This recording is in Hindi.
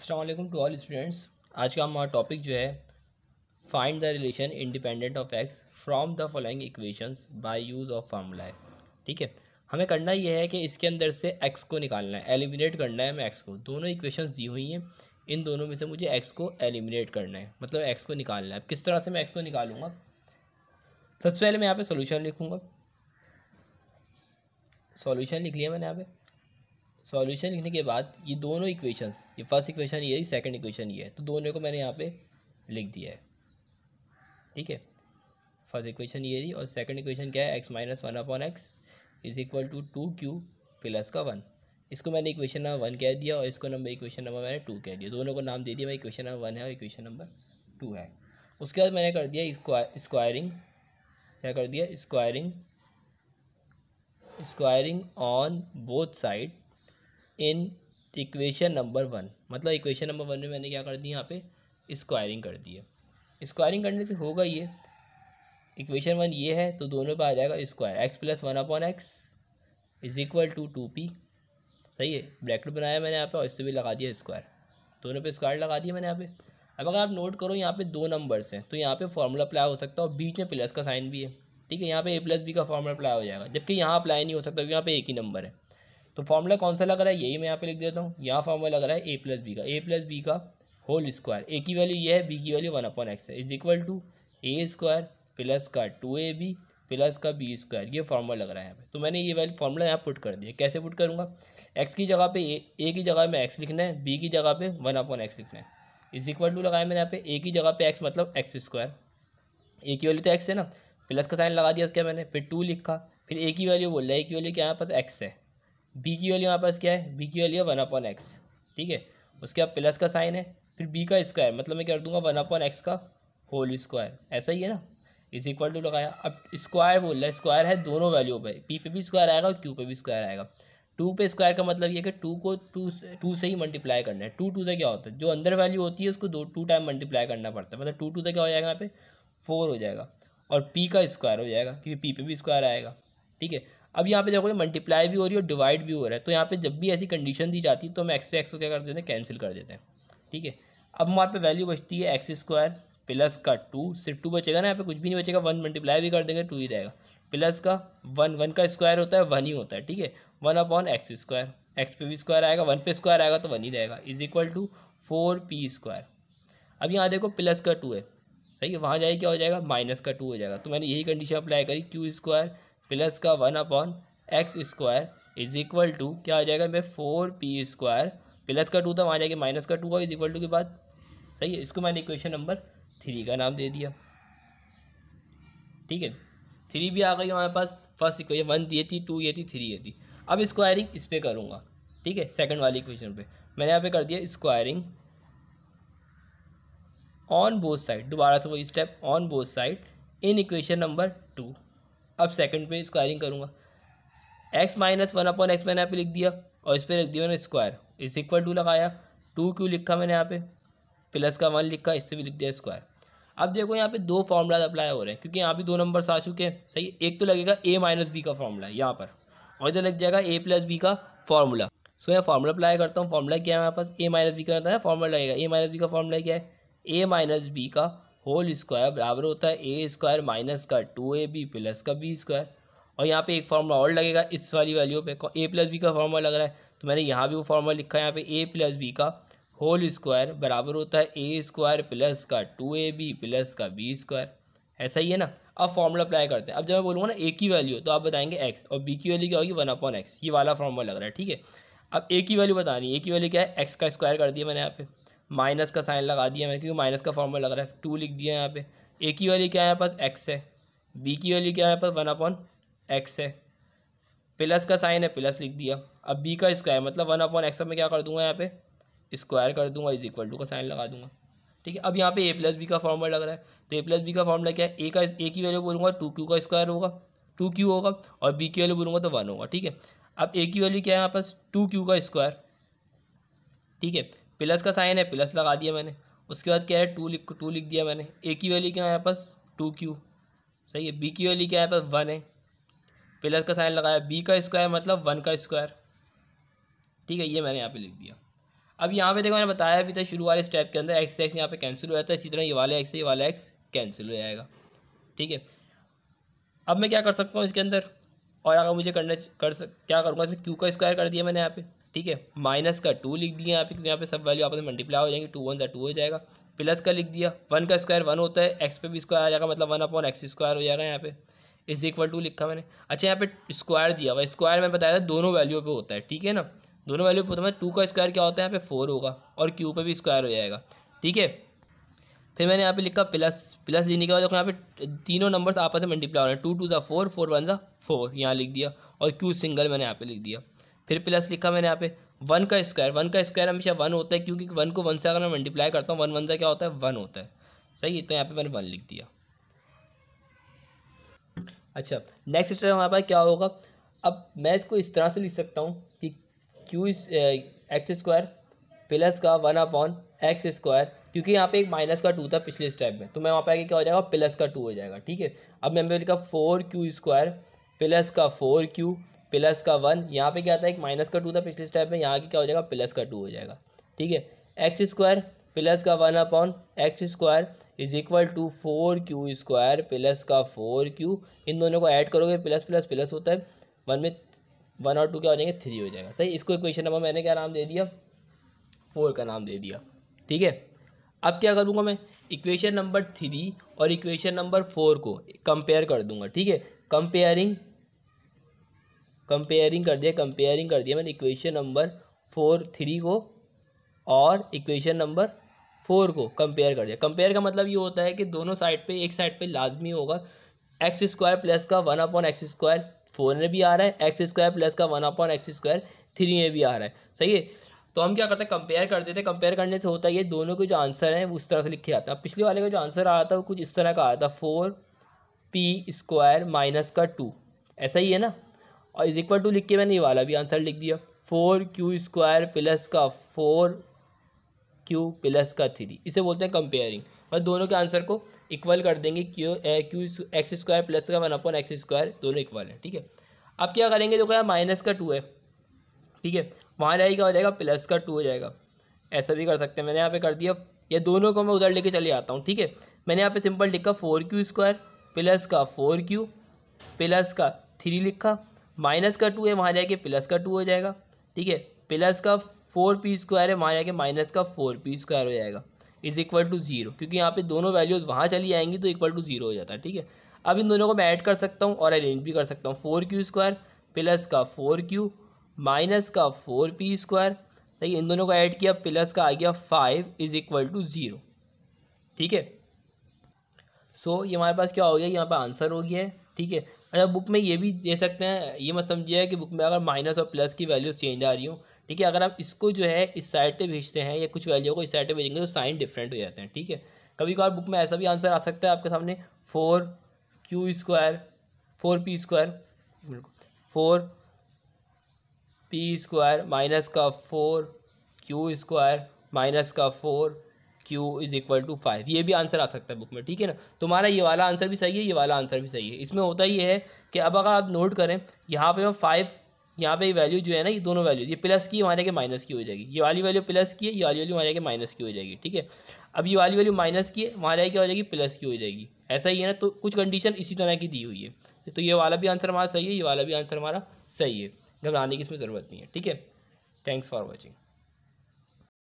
असलम टू ऑल स्टूडेंट्स आज का हमारा टॉपिक जो है find the relation independent of x from the following equations by use of formula है ठीक है हमें करना यह है कि इसके अंदर से एक्स को निकालना है एलिमिनेट करना है हमें एक्स को दोनों इक्वेशंस दी हुई हैं इन दोनों में से मुझे एक्स को एलिमिनेट करना है मतलब एक्स को निकालना है अब किस तरह से मैं एक्स को निकालूंगा सबसे पहले मैं यहाँ पे सोल्यूशन लिखूँगा सोल्यूशन लिख लिया मैंने यहाँ पर सॉल्यूशन लिखने के बाद ये दोनों इक्वेशंस ये फर्स्ट इक्वेशन ये है सेकंड इक्वेशन ये है तो दोनों को मैंने यहाँ पे लिख दिया है ठीक है फर्स्ट इक्वेशन ये रही और सेकंड इक्वेशन क्या है x minus one upon x is equal to two q plus का वन इसको मैंने इक्वेशन नंबर वन कह दिया और इसको नंबर इक्वेशन नंबर मैंने टू कह दिया दोनों को नाम दे दिया मैं इक्वेशन नंबर वन है और इक्वेशन नंबर टू है उसके बाद मैंने कर दिया स्क्वायरिंग क्या कर दिया squaring squaring on both side in equation number one मतलब इक्वेशन नंबर वन में मैंने क्या कर दी यहाँ पे स्क्वायरिंग कर दी है स्क्वायरिंग करने से होगा ये इक्वेशन वन ये है तो दोनों पे आ जाएगा square X plus one upon x is equal to two P सही है ब्रैकेट बनाया मैंने यहाँ पे और इससे भी लगा दिया स्क्वायर दोनों पे स्क्वायर लगा दिया मैंने यहाँ पे अब अगर आप नोट करो यहाँ पे दो नंबर्स हैं तो यहाँ पे फॉर्मूला अप्लाई हो सकता है और बीच में प्लस का साइन भी है ठीक है यहाँ पे ए प्लस बी का फार्मूला अप्लाई हो जाएगा जबकि यहाँ अप्लाई नहीं हो सकता क्योंकि यहाँ पे एक ही नंबर है तो फॉर्मूला कौन सा लग रहा है यही मैं यहाँ पे लिख देता हूँ यहाँ फॉर्मूला लग रहा है ए प्लस बी का ए प्लस बी का होल स्क्वायर ए की वैल्यू ये है बी की वैल्यू वन अपॉन एक्स है is equal to A square plus का टू ए बी प्लस का बी स्क्वायर ये फॉर्मूला लग रहा है यहाँ पर तो मैंने ये वैल्यू फॉर्मूला यहाँ पुट कर दिया कैसे पुट करूँगा एक्स की जगह पे ए ए की जगह में एक्स लिखना है बी की जगह पे वन अपॉन एक्स लिखना है इज इक्वल टू लगाया मैंने यहाँ पे ए की जगह पे एक्स मतलब एक्स स्क्वायर ए की वैल्यू तो एक्स है ना प्लस का साइन लगा दिया उसके मैंने फिर टू लिखा फिर ए की वैल्यू बोल रहा है ए की वैल्यू क्या है पास एक्स है बी की वैल्यू हमारे पास क्या है बी की वैल्यू वन अपॉन एक्स ठीक है उसके बाद प्लस का साइन है फिर बी का स्क्वायर मतलब मैं कर दूंगा वन अपॉन एक्स का होल स्क्वायर ऐसा ही है ना इज इक्वल टू लगाया अब स्क्वायर बोल रहा है स्क्वायर है दोनों वैल्यू पर पी पे भी स्क्वायर आएगा और क्यू पे भी स्क्वायर आएगा टू पे स्क्वायर का मतलब ये कि टू को टू टू से ही मल्टीप्लाई करना है टू टू से क्या होता है जो अंदर वैल्यू होती है उसको दो टू टाइम मल्टीप्लाई करना पड़ता है मतलब टू टू से क्या हो जाएगा यहाँ पे फोर हो जाएगा और पी का स्क्वायर हो जाएगा क्योंकि पी पे भी स्क्वायर आएगा ठीक है अब यहाँ पे देखो ये मल्टीप्लाई भी हो रही है और डिवाइड भी हो रहा है तो यहाँ पे जब भी ऐसी कंडीशन दी जाती है तो हम एक्स से एक्स को क्या कर देते हैं कैंसिल कर देते हैं ठीक है अब हमारे पे वैल्यू बचती है एक्स स्क्वायर प्लस का टू सिर्फ टू बचेगा ना यहाँ पे कुछ भी नहीं बचेगा वन मल्टीप्लाई भी कर देंगे टू ही रहेगा प्लस का वन वन का स्क्वायर होता है वन ही होता है ठीक है one upon X square X पे भी स्क्वायर आएगा वन पे स्क्वायर आएगा तो वन ही रहेगा is equal to four P square अब यहाँ देखो प्लस का टू है सही है वहाँ जाए क्या हो जाएगा माइनस का टू हो जाएगा तो मैंने यही कंडीशन अप्लाई करी क्यू स्क्वायर प्लस का one upon X square is equal to क्या आ जाएगा मैं फोर पी स्क्वायर प्लस का टू था वहाँ जाएगा माइनस का टू इज इक्वल टू के बाद सही है इसको मैंने इक्वेशन नंबर थ्री का नाम दे दिया ठीक है थ्री भी आ गई हमारे पास फर्स्ट इक्वेशन वन ये थी टू ये थी थ्री ये थी अब स्क्वायरिंग इस पर करूँगा ठीक है सेकंड वाली इक्वेशन पे मैंने यहाँ पे कर दिया स्क्वायरिंग ऑन बोथ साइड दोबारा से वही step on both side in equation number two अब सेकंड पे स्क्वायरिंग करूँगा X minus one upon X मैंने यहाँ पे लिख दिया और इस पर लिख दिया मैंने स्क्वायर इस इक्वल टू लगाया टू क्यू लिखा मैंने यहाँ पे प्लस का वन लिखा इससे भी लिख दिया स्क्वायर अब देखो यहाँ पे दो फार्मूलाज अप्लाई हो रहे हैं क्योंकि यहाँ भी दो नंबर्स आ चुके हैं सही एक तो लगेगा ए माइनस बी का फार्मूला यहाँ पर और इधर लग जाएगा ए प्लस बी का फार्मूला सो यहाँ फार्मूला अप्लाई करता हूँ फार्मूला क्या है हमारे पास ए माइनस बी का होता है फार्मूला लगेगा ए माइनस बी का फार्मूला क्या है ए माइनस बी का होल स्क्वायर बराबर होता है ए स्क्वायर माइनस का टू ए बी प्लस का बी स्क्वायर और यहाँ पे एक फॉर्मूला और लगेगा इस वाली वैल्यू पे ए प्लस बी का फॉर्मूला लग रहा है तो मैंने यहाँ भी वो फार्मूला लिखा है यहाँ पे ए प्लस बी का होल स्क्वायर बराबर होता है ए स्क्वायर प्लस का टू ए बी प्लस का बी स्क्वायर ऐसा ही है ना अब फार्मूला अप्लाई करते हैं अब जब मैं बोलूँगा ना ए की वैल्यू तो आप बताएंगे एक्स और बी की वैल्यू क्या होगी वन अपॉन एक्स ये वाला फार्मूला लग रहा है ठीक है अब ए की वैल्यू बतानी ए की वैल्यू क्या है एक्स का स्क्वायर कर दिया मैंने यहाँ पे माइनस का साइन लगा दिया मैंने क्योंकि माइनस का फॉर्मूला लग रहा है टू लिख दिया यहाँ पे ए की वैल्यू क्या है पास एक्स है बी की वैल्यू क्या है पास वन अपॉन एक्स है प्लस का साइन है प्लस लिख दिया अब बी का स्क्वायर मतलब वन अपॉन एक्स में क्या कर दूंगा यहाँ पे स्क्वायर कर दूंगा इज इक्वल टू का साइन लगा दूंगा ठीक है अब यहाँ पे ए प्लस बी का फॉर्मूला लग रहा है तो ए प्लस बी का फॉर्मूला क्या है ए का ए की वैल्यू बोलूँगा टू क्यू का स्क्वायर होगा टू क्यू होगा और बी की वैल्यू बोलूँगा तो वन होगा ठीक है अब ए की वैल्यू क्या है यहाँ पास टू क्यू का स्क्वायर ठीक है प्लस का साइन है प्लस लगा दिया मैंने उसके बाद क्या है टू लिख टू लिख दिया मैंने ए की वैल्यू क्या है यहाँ पास टू क्यू सही है बी की वैल्यू क्या है पास वन है प्लस का साइन लगाया बी का स्क्वायर मतलब वन का स्क्वायर ठीक है ये मैंने यहाँ पे लिख दिया अब यहाँ पे देखो मैंने बताया भी था शुरू वाले स्टेप के अंदर एक्स एक्स यहाँ पे कैंसिल हो जाता है इसी तरह ये वाला एक्स ये वाला एक्स कैंसिल हो जाएगा ठीक है अब मैं क्या कर सकता हूँ इसके अंदर और अगर मुझे करना कर सक, क्या करूँगा इसमें क्यू का स्क्वायर कर दिया मैंने यहाँ पे ठीक है माइनस का टू लिख दिया यहाँ पे क्योंकि यहाँ पे सब वैल्यू आपस में मल्टीप्लाई हो जाएगी टू वन सा टू हो जाएगा प्लस का लिख दिया वन का स्क्वायर वन होता है एक्स पे भी स्क्वायर आ जाएगा मतलब वन अपॉन एक्स स्क्वायर हो जाएगा यहाँ पे इज इक्वल टू लिखा मैंने अच्छा यहाँ पे स्क्वायर दिया हुआ स्क्वायर में बताया था दोनों वैल्यू पे होता है ठीक है ना दोनों वैल्यू पे होता है टू मतलब का स्क्वायर क्या होता है यहाँ पे फोर होगा और क्यू पे भी स्क्वायर हो जाएगा ठीक है फिर मैंने यहाँ पे लिखा प्लस प्लस लिखने के बाद यहाँ पे तीनों नंबर्स आपस में मल्टीप्लाई हो रहे हैं टू टू ज़ा फोर फोर वन ज़ा फोर यहाँ लिख दिया और क्यू सिंगल मैंने यहाँ पे लिख दिया फिर प्लस लिखा मैंने यहाँ पे वन का स्क्वायर वन का स्क्वायर हमेशा वन होता है क्योंकि वन को वन से अगर मैं मल्टीप्लाई करता हूँ वन वन से क्या होता है वन होता है सही है तो यहाँ पे मैंने वन लिख दिया अच्छा नेक्स्ट स्टेप हमारे पास क्या होगा अब मैं इसको इस तरह से लिख सकता हूँ कि क्यू एक्स स्क्वायर प्लस का वन अपॉन एक्स स्क्वायर क्योंकि यहाँ पे एक माइनस का टू था पिछले स्टेप में तो मैं वहाँ पे आगे क्या हो जाएगा प्लस का टू हो जाएगा ठीक है अब मैं लिखा फोर क्यू स्क्वायर प्लस का फोर क्यू प्लस का वन यहाँ पे क्या आता है एक माइनस का टू था पिछले स्टेप में यहाँ की क्या हो जाएगा प्लस का टू हो जाएगा ठीक है एक्स स्क्वायर प्लस का one upon X square is equal to four Q square plus का फोर क्यू इन दोनों को ऐड करोगे प्लस प्लस प्लस होता है वन में वन और टू क्या हो जाएंगे थ्री हो जाएगा सही इसको इक्वेशन नंबर मैंने क्या नाम दे दिया फोर का नाम दे दिया ठीक है अब क्या करूँगा मैं इक्वेशन नंबर थ्री और इक्वेशन नंबर फोर को कंपेयर कर दूंगा ठीक है कंपेयरिंग कंपेयरिंग कर दिया कंपेयरिंग कर दिया मैंने इक्वेशन नंबर फोर थ्री को और इक्वेशन नंबर फोर को कंपेयर कर दिया कंपेयर का मतलब ये होता है कि दोनों साइड पे एक साइड पे लाजमी होगा एक्स स्क्वायर प्लस का one upon X square four में भी आ रहा है एक्स स्क्वायर प्लस का one upon X square three में भी आ रहा है सही है तो हम क्या करते हैं कंपेयर कर देते हैं कंपेयर करने से होता है ये दोनों के जो आंसर हैं वो उस तरह से लिखे जाते हैं पिछले वाले का जो आंसर आ रहा था वो कुछ इस तरह का आ रहा था फोर पी स्क्वायर माइनस का टू ऐसा ही है ना और इज इक्वल टू लिख के मैंने ये वाला भी आंसर लिख दिया फोर क्यू स्क्वायर प्लस का फोर क्यू प्लस का थ्री इसे बोलते हैं कंपेयरिंग मतलब दोनों के आंसर को इक्वल कर देंगे Q Q X square plus का वन अपॉन एक्स स्क्वायर दोनों इक्वल है ठीक है अब क्या करेंगे देखो यार माइनस का टू है ठीक है वहाँ जाएगा हो जाएगा प्लस का टू हो जाएगा ऐसा भी कर सकते हैं मैंने यहाँ पे कर दिया ये दोनों को मैं उधर लेके चले आता हूँ ठीक है मैंने यहाँ पे सिंपल लिखा फोर क्यू स्क्वायर प्लस का फोर क्यू प्लस का थ्री लिखा माइनस का टू है वहाँ जाके प्लस का टू हो जाएगा ठीक है प्लस का फोर पी स्क्वायर है वहाँ जाके माइनस का फोर पी स्क्वायर हो जाएगा इज़ इक्वल टू ज़ीरो क्योंकि यहाँ पे दोनों वैल्यूज़ वहाँ चली जाएंगी तो इक्वल टू ज़ीरो हो जाता है ठीक है अब इन दोनों को मैं ऐड कर सकता हूँ और अरेंज भी कर सकता हूँ फोर क्यू स्क्वायर प्लस का फोर क्यू माइनस का फोर पी स्क्वायर ठीक है इन दोनों को ऐड किया प्लस का आ गया five is equal to zero ठीक है सो ये हमारे पास क्या हो गया यहाँ पर आंसर हो गया है ठीक है अच्छा बुक में ये भी दे सकते हैं ये मत समझिए कि बुक में अगर माइनस और प्लस की वैल्यूज चेंज आ रही हूँ ठीक है अगर आप इसको जो है इस साइड पे भेजते हैं या कुछ वैल्यू को इस साइड पे भेजेंगे तो साइन डिफरेंट हो जाते हैं ठीक है कभी कभार बुक में ऐसा भी आंसर आ सकता है आपके सामने four Q square four P square बिल्कुल फोर पी स्क्वायर माइनस का फोर क्यू स्क्वायर माइनस का four Q is equal to five ये भी आंसर आ सकता है बुक में ठीक है ना तुम्हारा ये वाला आंसर भी सही है ये वाला आंसर भी सही है इसमें होता ये है कि अब अगर आप नोट करें यहाँ पे हम फाइव यहाँ पे वैल्यू जो है ना ये दोनों वैल्यू ये प्लस की हमारे के माइनस की हो जाएगी ये वाली वैल्यू प्लस की है ये वाली वैल्यू हमारे के माइनस की हो जाएगी ठीक है अब ये वाली वैल्यू माइनस की है हमारे क्या हो जाएगी प्लस की हो जाएगी ऐसा ही है ना तो कुछ कंडीशन इसी तरह की दी हुई है तो ये वाला भी आंसर हमारा सही है ये वाला भी आंसर हमारा सही है घबराने की इसमें ज़रूरत नहीं है ठीक है थैंक्स फॉर वॉचिंग